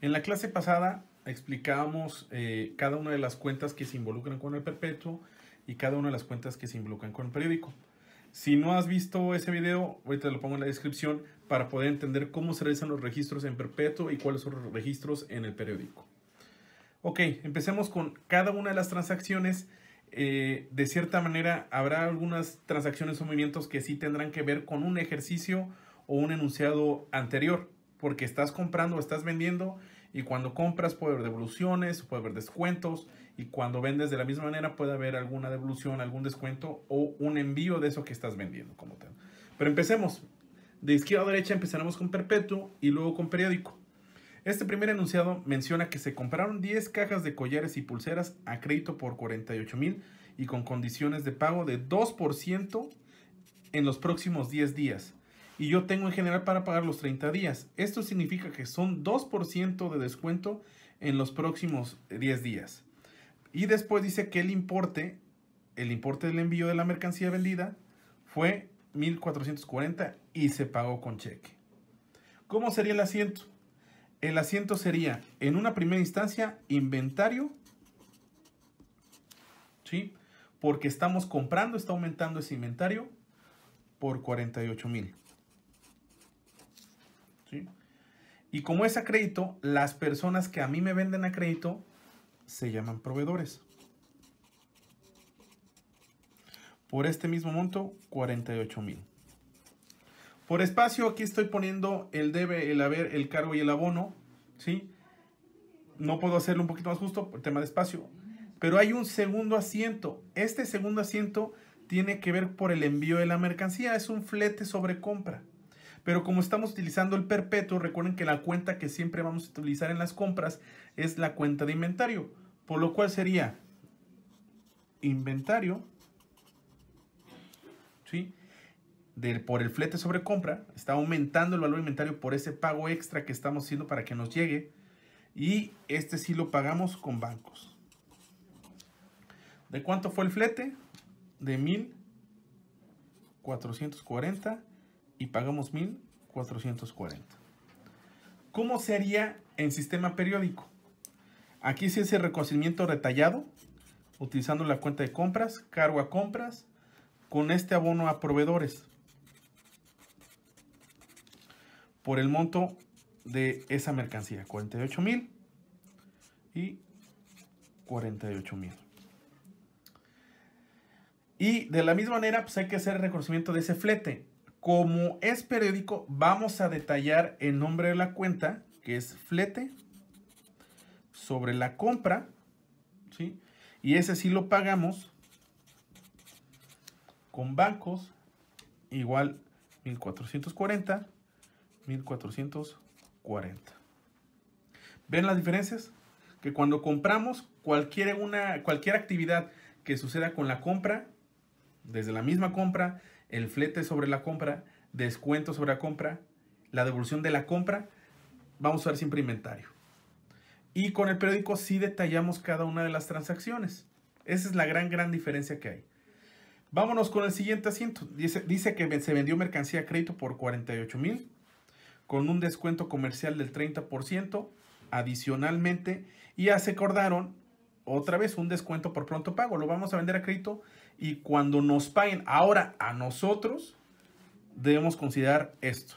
En la clase pasada explicábamos eh, cada una de las cuentas que se involucran con el perpetuo y cada una de las cuentas que se involucran con el periódico. Si no has visto ese video, ahorita lo pongo en la descripción para poder entender cómo se realizan los registros en perpetuo y cuáles son los registros en el periódico. Ok, empecemos con cada una de las transacciones eh, de cierta manera habrá algunas transacciones o movimientos que sí tendrán que ver con un ejercicio o un enunciado anterior, porque estás comprando o estás vendiendo y cuando compras puede haber devoluciones, puede haber descuentos y cuando vendes de la misma manera puede haber alguna devolución, algún descuento o un envío de eso que estás vendiendo como tal. Pero empecemos. De izquierda a derecha empezaremos con perpetuo y luego con periódico. Este primer enunciado menciona que se compraron 10 cajas de collares y pulseras a crédito por 48 mil y con condiciones de pago de 2% en los próximos 10 días. Y yo tengo en general para pagar los 30 días. Esto significa que son 2% de descuento en los próximos 10 días. Y después dice que el importe, el importe del envío de la mercancía vendida fue 1440 y se pagó con cheque. ¿Cómo sería el asiento? El asiento sería, en una primera instancia, inventario. ¿Sí? Porque estamos comprando, está aumentando ese inventario por 48 mil. ¿Sí? Y como es a crédito, las personas que a mí me venden a crédito se llaman proveedores. Por este mismo monto, 48 mil. Por espacio aquí estoy poniendo el debe, el haber, el cargo y el abono, ¿sí? No puedo hacerlo un poquito más justo por tema de espacio. Pero hay un segundo asiento. Este segundo asiento tiene que ver por el envío de la mercancía. Es un flete sobre compra. Pero como estamos utilizando el perpetuo, recuerden que la cuenta que siempre vamos a utilizar en las compras es la cuenta de inventario. Por lo cual sería inventario. ¿Sí? por el flete sobre compra, está aumentando el valor inventario por ese pago extra que estamos haciendo para que nos llegue. Y este sí lo pagamos con bancos. ¿De cuánto fue el flete? De 1440 y pagamos 1440. ¿Cómo se haría en sistema periódico? Aquí se hace reconocimiento detallado utilizando la cuenta de compras, cargo a compras, con este abono a proveedores. por el monto de esa mercancía, 48 mil y 48 mil. Y de la misma manera, pues hay que hacer el reconocimiento de ese flete. Como es periódico, vamos a detallar el nombre de la cuenta, que es flete, sobre la compra, ¿sí? Y ese sí lo pagamos con bancos, igual 1440 1440. ¿Ven las diferencias? Que cuando compramos cualquier, una, cualquier actividad que suceda con la compra, desde la misma compra, el flete sobre la compra, descuento sobre la compra, la devolución de la compra, vamos a ver siempre inventario. Y con el periódico sí detallamos cada una de las transacciones. Esa es la gran, gran diferencia que hay. Vámonos con el siguiente asiento. Dice, dice que se vendió mercancía a crédito por 48 mil con un descuento comercial del 30% adicionalmente y se acordaron otra vez un descuento por pronto pago. Lo vamos a vender a crédito y cuando nos paguen ahora a nosotros, debemos considerar esto.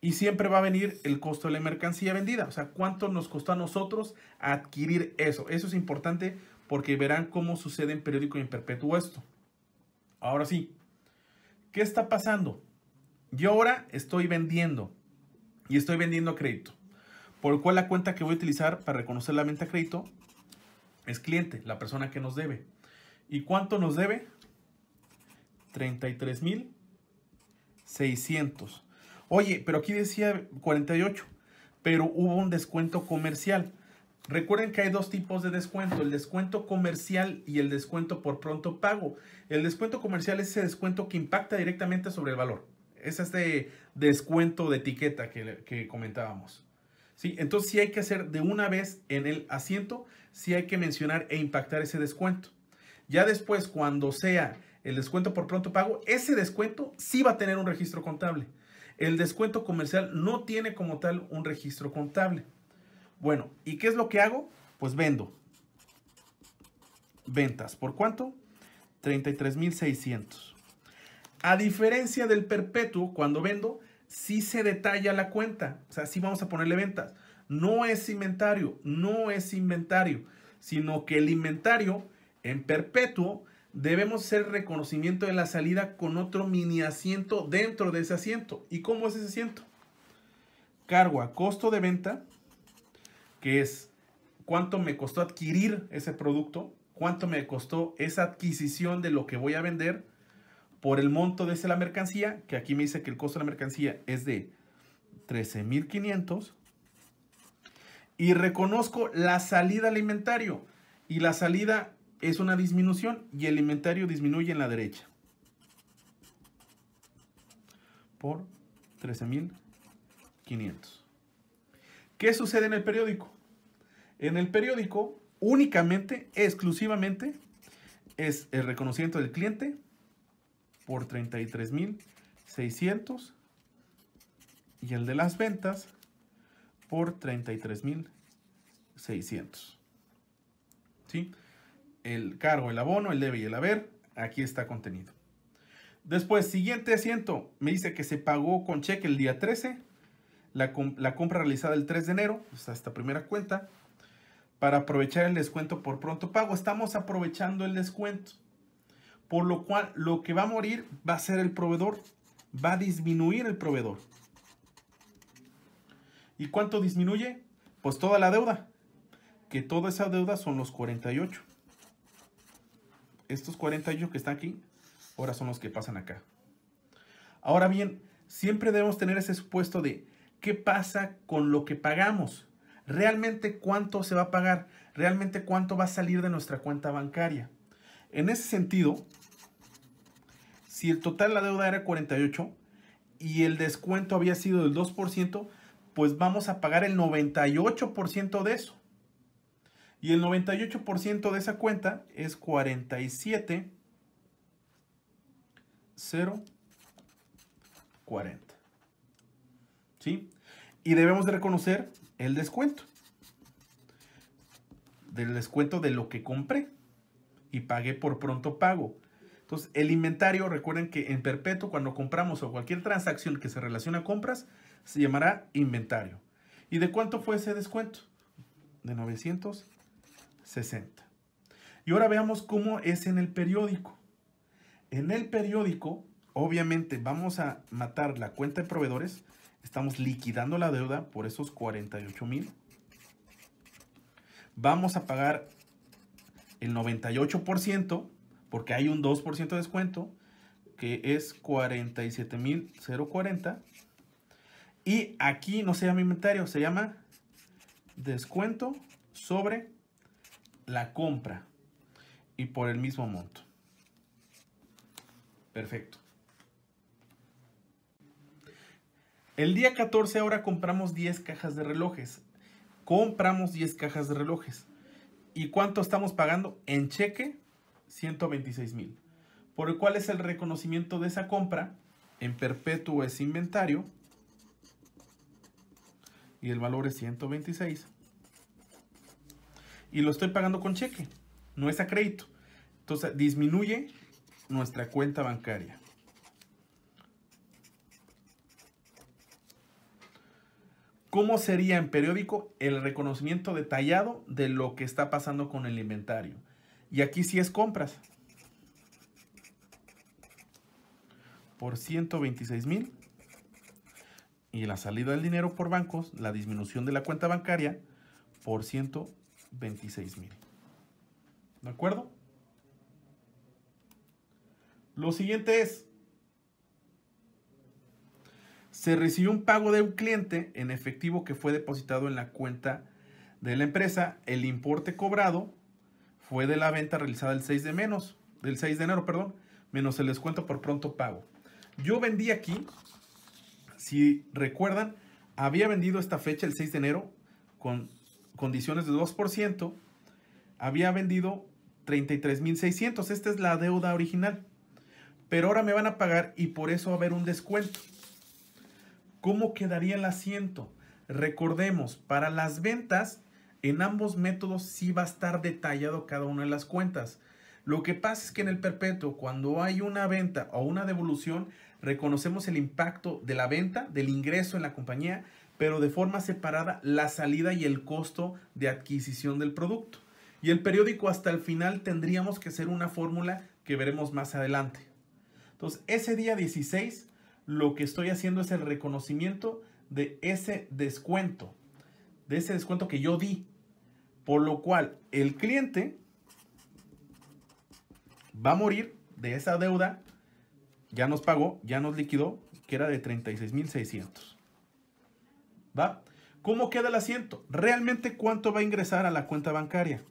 Y siempre va a venir el costo de la mercancía vendida. O sea, cuánto nos costó a nosotros adquirir eso. Eso es importante porque verán cómo sucede en periódico y en perpetuo esto. Ahora sí, ¿qué está pasando? Yo ahora estoy vendiendo y estoy vendiendo crédito. Por lo cual la cuenta que voy a utilizar para reconocer la venta a crédito es cliente, la persona que nos debe. ¿Y cuánto nos debe? 33,600. Oye, pero aquí decía 48, pero hubo un descuento comercial. Recuerden que hay dos tipos de descuento, el descuento comercial y el descuento por pronto pago. El descuento comercial es ese descuento que impacta directamente sobre el valor. Es este descuento de etiqueta que, comentábamos. ¿Sí? Entonces, si sí hay que hacer de una vez en el asiento, si sí hay que mencionar e impactar ese descuento. Ya después, cuando sea el descuento por pronto pago, ese descuento sí va a tener un registro contable. El descuento comercial no tiene como tal un registro contable. Bueno, ¿y qué es lo que hago? Pues vendo. Ventas. ¿Por cuánto? 33,600. A diferencia del perpetuo, cuando vendo, sí se detalla la cuenta. O sea, sí vamos a ponerle ventas. No es inventario, no es inventario, sino que el inventario en perpetuo debemos hacer reconocimiento de la salida con otro mini asiento dentro de ese asiento. ¿Y cómo es ese asiento? Cargo a costo de venta, que es cuánto me costó adquirir ese producto, cuánto me costó esa adquisición de lo que voy a vender por el monto de la mercancía, que aquí me dice que el costo de la mercancía es de 13,500. Y reconozco la salida al inventario. Y la salida es una disminución y el inventario disminuye en la derecha. Por 13,500. ¿Qué sucede en el periódico? En el periódico únicamente, exclusivamente, es el reconocimiento del cliente, por 33,600 y el de las ventas por 33,600. ¿Sí? El cargo, el abono, el debe y el haber, aquí está contenido. Después, siguiente asiento, me dice que se pagó con cheque el día 13, la, compra realizada el 3 de enero, esta primera cuenta, para aprovechar el descuento por pronto pago. Estamos aprovechando el descuento. Por lo cual, lo que va a morir va a ser el proveedor. Va a disminuir el proveedor. ¿Y cuánto disminuye? Pues toda la deuda. Que toda esa deuda son los 48. Estos 48 que están aquí, ahora son los que pasan acá. Ahora bien, siempre debemos tener ese supuesto de qué pasa con lo que pagamos. Realmente cuánto se va a pagar. Realmente cuánto va a salir de nuestra cuenta bancaria. En ese sentido, si el total de la deuda era 48 y el descuento había sido del 2%, pues vamos a pagar el 98% de eso. Y el 98% de esa cuenta es 47 0 ¿Sí? Y debemos de reconocer el descuento. Del descuento de lo que compré y pagué por pronto pago. Entonces, el inventario, recuerden que en perpetuo, cuando compramos o cualquier transacción que se relaciona a compras, se llamará inventario. ¿Y de cuánto fue ese descuento? De 960. Y ahora veamos cómo es en el periódico. En el periódico, obviamente, vamos a matar la cuenta de proveedores. Estamos liquidando la deuda por esos 48 mil. Vamos a pagar el 98%, porque hay un 2% de descuento, que es 47.040. Y aquí no se llama inventario, se llama descuento sobre la compra y por el mismo monto. Perfecto. El día 14 ahora compramos 10 cajas de relojes. Compramos 10 cajas de relojes. ¿Y cuánto estamos pagando? En cheque, 126 mil. Por el cual es el reconocimiento de esa compra en perpetuo es inventario y el valor es 126. Y lo estoy pagando con cheque, no es a crédito. Entonces disminuye nuestra cuenta bancaria. ¿Cómo sería en periódico el reconocimiento detallado de lo que está pasando con el inventario? Y aquí sí es compras. Por 126 mil. Y la salida del dinero por bancos, la disminución de la cuenta bancaria, por 126 mil. ¿De acuerdo? Lo siguiente es, se recibió un pago de un cliente en efectivo que fue depositado en la cuenta de la empresa. El importe cobrado fue de la venta realizada el 6 de menos, del de enero, perdón, menos el descuento por pronto pago. Yo vendí aquí, si recuerdan, había vendido esta fecha el 6 de enero con condiciones de 2%, había vendido 33.600, esta es la deuda original. Pero ahora me van a pagar y por eso va a haber un descuento. ¿Cómo quedaría el asiento? Recordemos, para las ventas, en ambos métodos sí va a estar detallado cada una de las cuentas. Lo que pasa es que en el perpetuo, cuando hay una venta o una devolución, reconocemos el impacto de la venta, del ingreso en la compañía, pero de forma separada la salida y el costo de adquisición del producto. Y el periódico hasta el final tendríamos que ser una fórmula que veremos más adelante. Entonces, ese día 16 lo que estoy haciendo es el reconocimiento de ese descuento, de ese descuento que yo di. Por lo cual el cliente va a morir de esa deuda, ya nos pagó, ya nos liquidó, que era de 36,600. ¿Va? ¿Cómo queda el asiento? ¿Realmente cuánto va a ingresar a la cuenta bancaria?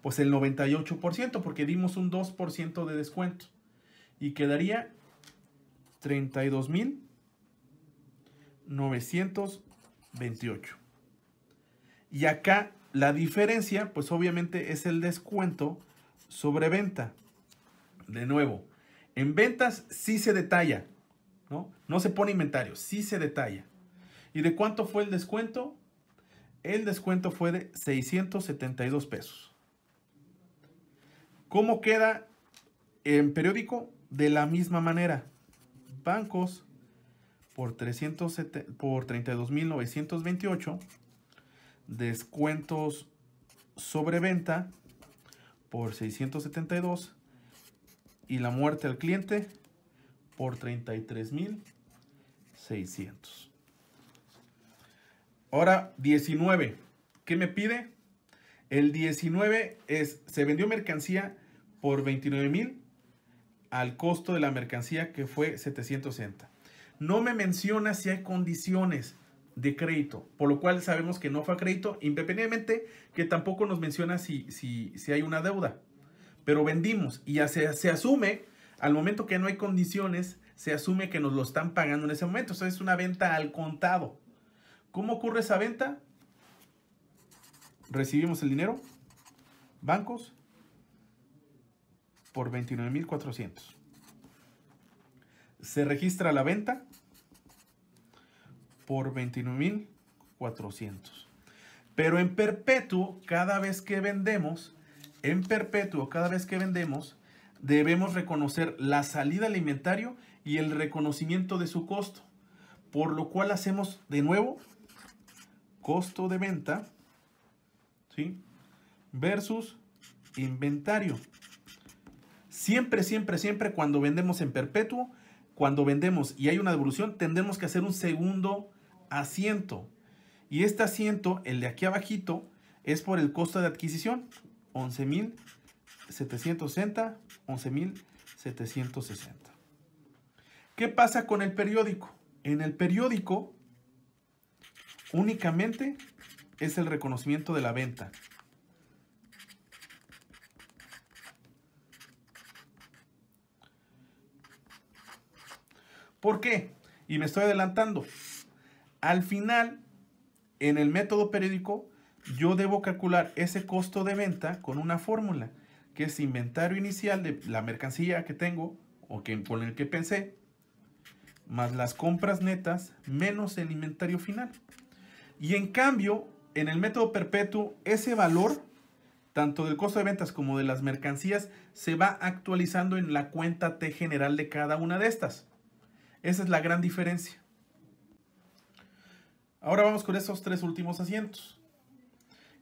Pues el 98%, porque dimos un 2% de descuento. Y quedaría 32.928. Y acá la diferencia, pues obviamente es el descuento sobre venta. De nuevo, en ventas sí se detalla, ¿no? No se pone inventario, sí se detalla. ¿Y de cuánto fue el descuento? El descuento fue de 672 pesos. ¿Cómo queda en periódico? De la misma manera bancos por, por 32.928, descuentos sobre venta por 672 y la muerte al cliente por 33,600. Ahora 19. ¿Qué me pide? El 19 es se vendió mercancía por 29,000 al costo de la mercancía que fue 760. No me menciona si hay condiciones de crédito, por lo cual sabemos que no fue a crédito, independientemente que tampoco nos menciona si, si, hay una deuda. Pero vendimos y se, se, asume, al momento que no hay condiciones, se asume que nos lo están pagando en ese momento. es una venta al contado. ¿Cómo ocurre esa venta? Recibimos el dinero, bancos, por 29.400. Se registra la venta por 29.400. Pero en perpetuo, cada vez que vendemos, en perpetuo, cada vez que vendemos, debemos reconocer la salida al inventario y el reconocimiento de su costo. Por lo cual hacemos de nuevo costo de venta ¿sí? versus inventario. Siempre, siempre, siempre cuando vendemos en perpetuo, cuando vendemos y hay una devolución, tendremos que hacer un segundo asiento. Y este asiento, el de aquí abajito, es por el costo de adquisición, 11.760, 11.760. ¿Qué pasa con el periódico? En el periódico únicamente es el reconocimiento de la venta. ¿Por qué? Y me estoy adelantando. Al final, en el método periódico, yo debo calcular ese costo de venta con una fórmula, que es inventario inicial de la mercancía que tengo o que, con el que pensé, más las compras netas menos el inventario final. Y en cambio, en el método perpetuo, ese valor, tanto del costo de ventas como de las mercancías, se va actualizando en la cuenta T general de cada una de estas. Esa es la gran diferencia. Ahora vamos con esos tres últimos asientos.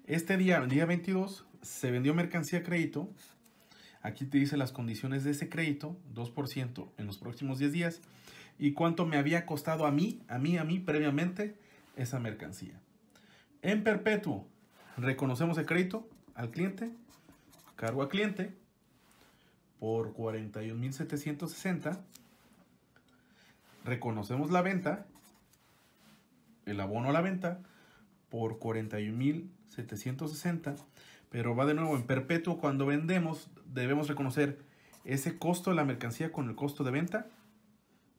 Este día, el día 22, se vendió mercancía a crédito. Aquí te dice las condiciones de ese crédito, 2% en los próximos 10 días. Y cuánto me había costado a mí, a mí, a mí previamente esa mercancía. En perpetuo, reconocemos el crédito al cliente, cargo a cliente por 41.760 reconocemos la venta, el abono a la venta, por 41.760, pero va de nuevo en perpetuo cuando vendemos, debemos reconocer ese costo de la mercancía con el costo de venta,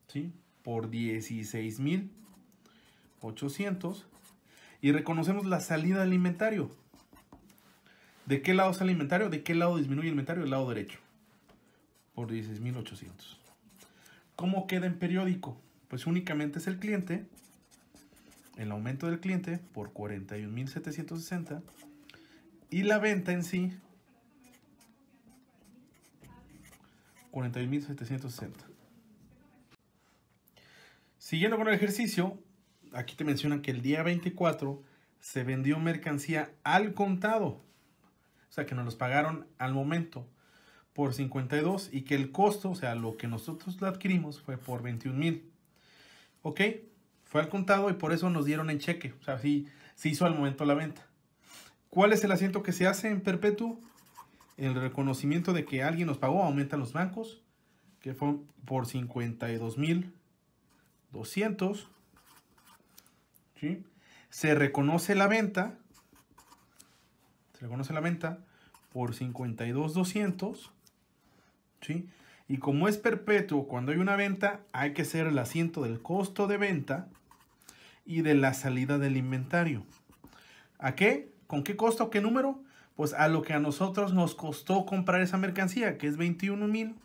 ¿sí? Por 16.800 y reconocemos la salida del inventario. ¿De qué lado sale el inventario? ¿De qué lado disminuye el inventario? El lado derecho. Por 16.800. ¿Cómo queda en periódico? Pues únicamente es el cliente, el aumento del cliente por 41.760 y la venta en sí 41.760. Siguiendo con el ejercicio, aquí te mencionan que el día 24 se vendió mercancía al contado. O sea, que nos los pagaron al momento por 52 y que el costo, o sea, lo que nosotros adquirimos fue por 21 mil. ¿Ok? Fue al contado y por eso nos dieron en cheque. O sea, sí, se hizo al momento la venta. ¿Cuál es el asiento que se hace en perpetuo? El reconocimiento de que alguien nos pagó, aumentan los bancos, que fue por 52 mil 200. ¿sí? Se reconoce la venta. Se reconoce la venta por 52,200. Y como es perpetuo, cuando hay una venta, hay que hacer el asiento del costo de venta y de la salida del inventario. ¿A qué? ¿Con qué costo? ¿Qué número? Pues a lo que a nosotros nos costó comprar esa mercancía, que es 21 mil.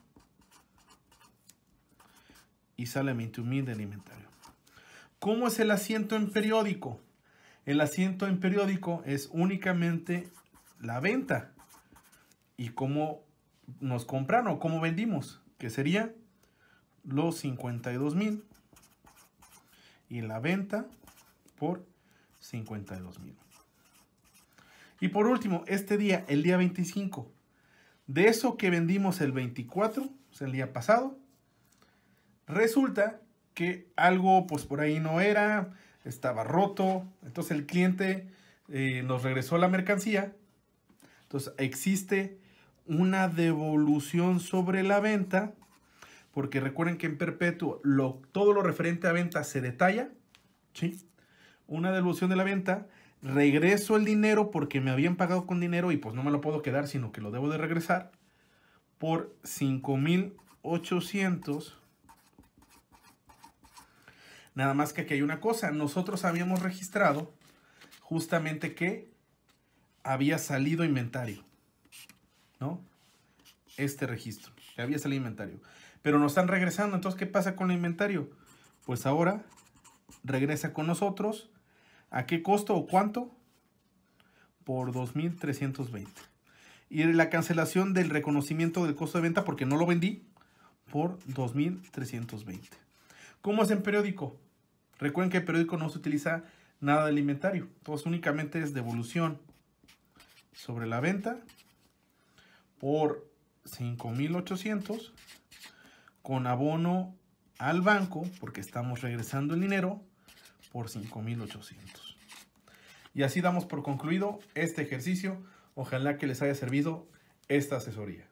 Y sale 21 mil del inventario. ¿Cómo es el asiento en periódico? El asiento en periódico es únicamente la venta. Y cómo nos compran o cómo vendimos, que sería los 52 mil y la venta por 52 mil. Y por último, este día, el día 25, de eso que vendimos el 24, el día pasado, resulta que algo pues por ahí no era, estaba roto, entonces el cliente eh, nos regresó la mercancía, entonces existe una devolución sobre la venta, porque recuerden que en perpetuo todo lo referente a venta se detalla, Una devolución de la venta, regreso el dinero porque me habían pagado con dinero y pues no me lo puedo quedar, sino que lo debo de regresar por 5800. Nada más que aquí hay una cosa, nosotros habíamos registrado justamente que había salido inventario. ¿no? Este registro. Ya había salido inventario. Pero nos están regresando. Entonces, ¿qué pasa con el inventario? Pues ahora regresa con nosotros. ¿A qué costo o cuánto? Por 2.320. Y la cancelación del reconocimiento del costo de venta porque no lo vendí por 2.320. ¿Cómo es en periódico? Recuerden que el periódico no se utiliza nada del inventario. entonces únicamente es devolución sobre la venta por 5.800 con abono al banco, porque estamos regresando el dinero, por 5.800. Y así damos por concluido este ejercicio. Ojalá que les haya servido esta asesoría.